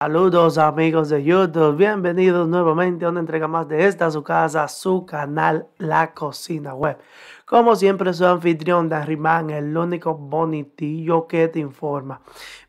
Saludos amigos de YouTube, bienvenidos nuevamente a una entrega más de esta su casa, su canal La Cocina Web. Como siempre su anfitrión Dan el único bonitillo que te informa.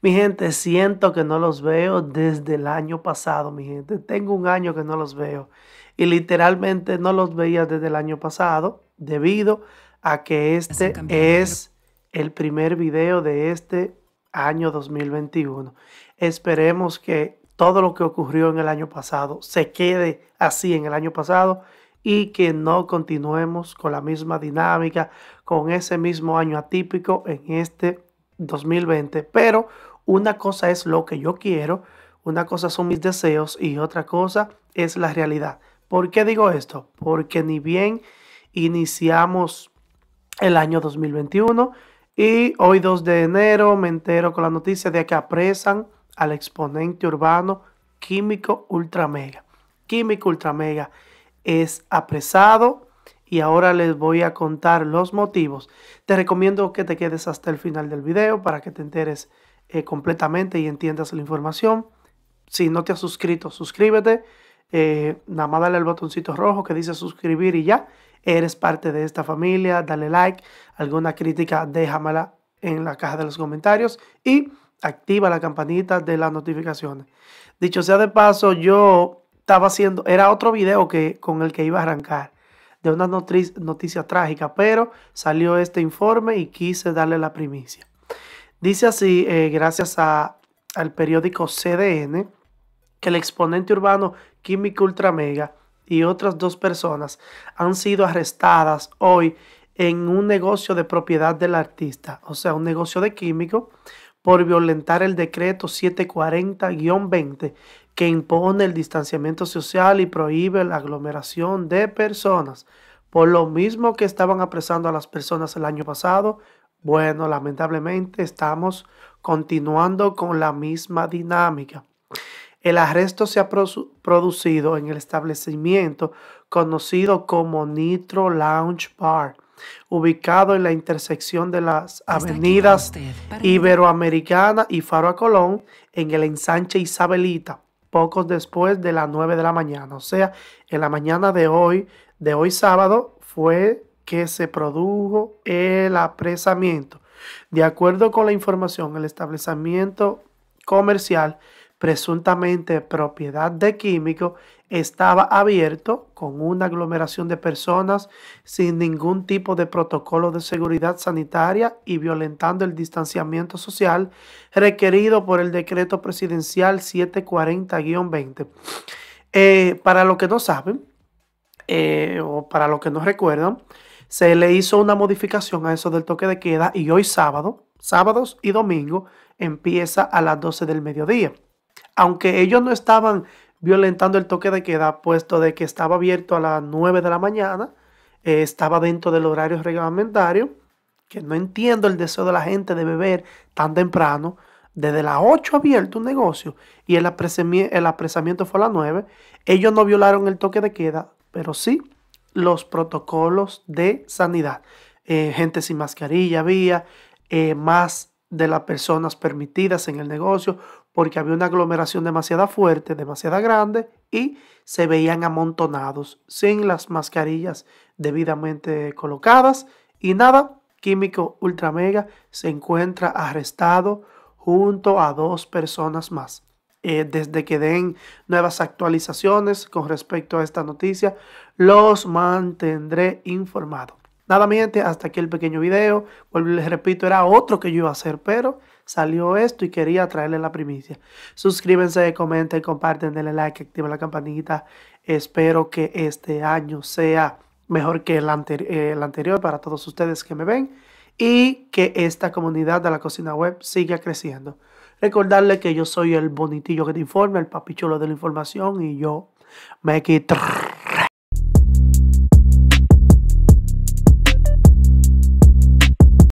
Mi gente, siento que no los veo desde el año pasado, mi gente. Tengo un año que no los veo y literalmente no los veía desde el año pasado debido a que este es el primer video de este año 2021. Esperemos que todo lo que ocurrió en el año pasado se quede así en el año pasado y que no continuemos con la misma dinámica, con ese mismo año atípico en este 2020. Pero una cosa es lo que yo quiero, una cosa son mis deseos y otra cosa es la realidad. ¿Por qué digo esto? Porque ni bien iniciamos el año 2021 y hoy 2 de enero me entero con la noticia de que apresan al exponente urbano Químico Ultramega. Químico Ultramega es apresado y ahora les voy a contar los motivos. Te recomiendo que te quedes hasta el final del video para que te enteres eh, completamente y entiendas la información. Si no te has suscrito, suscríbete. Eh, nada más dale al botoncito rojo que dice suscribir y ya. Eres parte de esta familia. Dale like. Alguna crítica, déjamela en la caja de los comentarios. Y activa la campanita de las notificaciones. Dicho sea de paso, yo estaba haciendo, era otro video que, con el que iba a arrancar, de una noticia, trágica, pero salió este informe y quise darle la primicia. Dice así, eh, gracias al periódico CDN, que el exponente urbano Químico Ultramega y otras dos personas han sido arrestadas hoy en un negocio de propiedad del artista, o sea, un negocio de químico, por violentar el decreto 740-20 que impone el distanciamiento social y prohíbe la aglomeración de personas. Por lo mismo que estaban apresando a las personas el año pasado, bueno, lamentablemente estamos continuando con la misma dinámica. El arresto se ha producido en el establecimiento conocido como Nitro Lounge Bar ubicado en la intersección de las avenidas Iberoamericana y Faro a Colón, en el ensanche Isabelita, pocos después de las 9 de la mañana. O sea, en la mañana de hoy, de hoy sábado, fue que se produjo el apresamiento. De acuerdo con la información, el establecimiento comercial presuntamente propiedad de químico, estaba abierto con una aglomeración de personas sin ningún tipo de protocolo de seguridad sanitaria y violentando el distanciamiento social requerido por el decreto presidencial 740-20. Eh, para los que no saben eh, o para los que no recuerdan, se le hizo una modificación a eso del toque de queda y hoy sábado, sábados y domingo, empieza a las 12 del mediodía aunque ellos no estaban violentando el toque de queda, puesto de que estaba abierto a las 9 de la mañana, eh, estaba dentro del horario reglamentario, que no entiendo el deseo de la gente de beber tan temprano, desde las 8 abierto un negocio y el, apresamiento, fue a las 9, ellos no violaron el toque de queda, pero sí los protocolos de sanidad. Eh, gente sin mascarilla había, eh, más de las personas permitidas en el negocio, porque había una aglomeración demasiado fuerte, demasiado grande y se veían amontonados sin las mascarillas debidamente colocadas y nada, Químico Ultramega se encuentra arrestado junto a dos personas más. Eh, desde que den nuevas actualizaciones con respecto a esta noticia, los mantendré informados. Nada, miente, hasta aquí el pequeño video. Vuelvo les repito, era otro que yo iba a hacer, pero salió esto y quería traerle la primicia. Suscríbanse, comenten, comparten, denle like, activen la campanita. Espero que este año sea mejor que el, eh, anterior para todos ustedes que me ven y que esta comunidad de la cocina web siga creciendo. Recordarle que yo soy el bonitillo que te informa, el papicholo de la información y yo me quito.